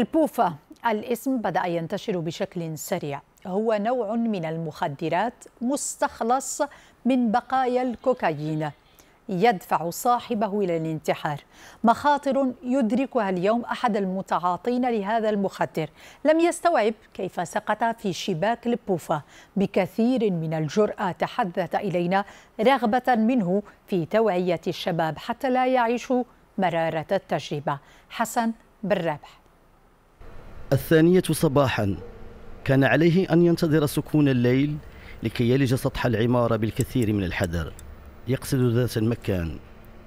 البوفا الاسم بدأ ينتشر بشكل سريع هو نوع من المخدرات مستخلص من بقايا الكوكايين يدفع صاحبه إلى الانتحار مخاطر يدركها اليوم أحد المتعاطين لهذا المخدر لم يستوعب كيف سقط في شباك البوفا بكثير من الجرأة تحدث إلينا رغبة منه في توعية الشباب حتى لا يعيشوا مرارة التجربة حسن بالربح الثانية صباحا كان عليه أن ينتظر سكون الليل لكي يلج سطح العمارة بالكثير من الحذر يقصد ذات المكان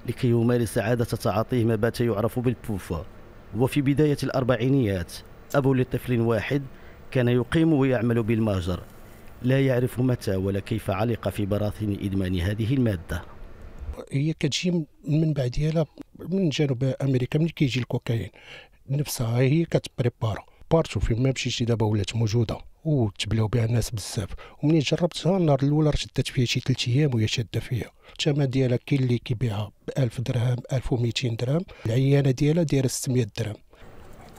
لكي يمارس عادة تعاطيه ما بات يعرف بالبوفا وفي بداية الأربعينيات أبو لطفل واحد كان يقيم ويعمل بالماجر لا يعرف متى ولا كيف علق في براثن إدمان هذه المادة هي كتجي من بعد من جنوب امريكا من كيجي الكوكايين نفسها هي كتبريبارو بارتو فين ما مشيتي دابا ولات موجوده وتبلاو بها الناس بزاف ومني جربتها النهار الاول رشدت فيها شي 3 ايام وهي شاده فيها الثمن ديالها كاين اللي كيبيعها ب 1000 درهم 1200 درهم العيانه ديالها دايره 600 درهم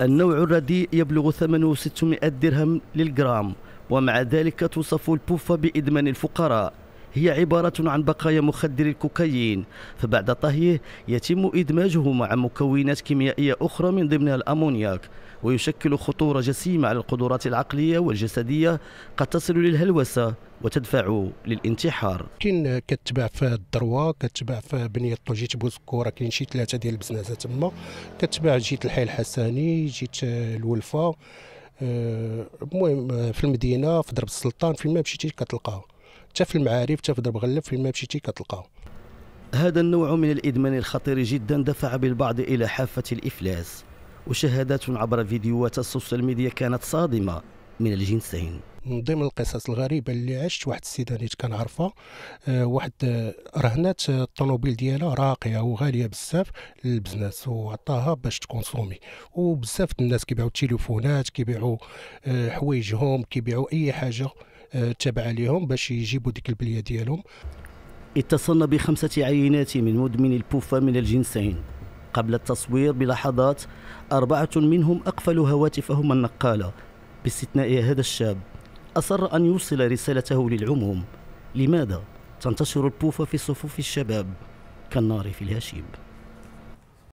النوع الرديء يبلغ ثمنه 600 درهم للجرام ومع ذلك توصف البوفة بإدمان الفقراء هي عبارة عن بقايا مخدر الكوكايين فبعد طهيه يتم إدماجه مع مكونات كيميائية أخرى من ضمنها الأمونياك ويشكل خطورة جسيمة على القدرات العقلية والجسدية قد تصل للهلوسة وتدفع للانتحار كاين كتباع في الذروه كتباع في بنيه جيت بوسكوره كاين شي ثلاثه ديال البزنازه تما كتباع جيت الحي الحساني جيت الولفه آه، المهم آه، في المدينه في درب السلطان فين ما مشيتي كتلقاها حتى في المعارف حتى في درب غلب فين ما مشيتي كتلقاه هذا النوع من الإدمان الخطير جدا دفع بالبعض إلى حافة الإفلاس وشهادات عبر فيديوهات السوشيال ميديا كانت صادمة من الجنسين من ضمن القصص الغريبه اللي عشت واحد السيده اللي كنعرفها آه، واحد آه، رهنات آه، الطوموبيل ديالها راقيه وغاليه بزاف للبزنس وعطاها باش تكونسومي وبزاف الناس كيبيعوا التليفونات كيبيعوا حوايجهم كيبيعوا اي حاجه تابعه لهم باش يجيبوا ديك البليه ديالهم اتصلنا بخمسه عينات من مدمن البوفه من الجنسين قبل التصوير بلحظات اربعه منهم اقفلوا هواتفهم النقاله باستثناء هذا الشاب اصر ان يوصل رسالته للعموم لماذا تنتشر البوفه في صفوف الشباب كالنار في الهشيم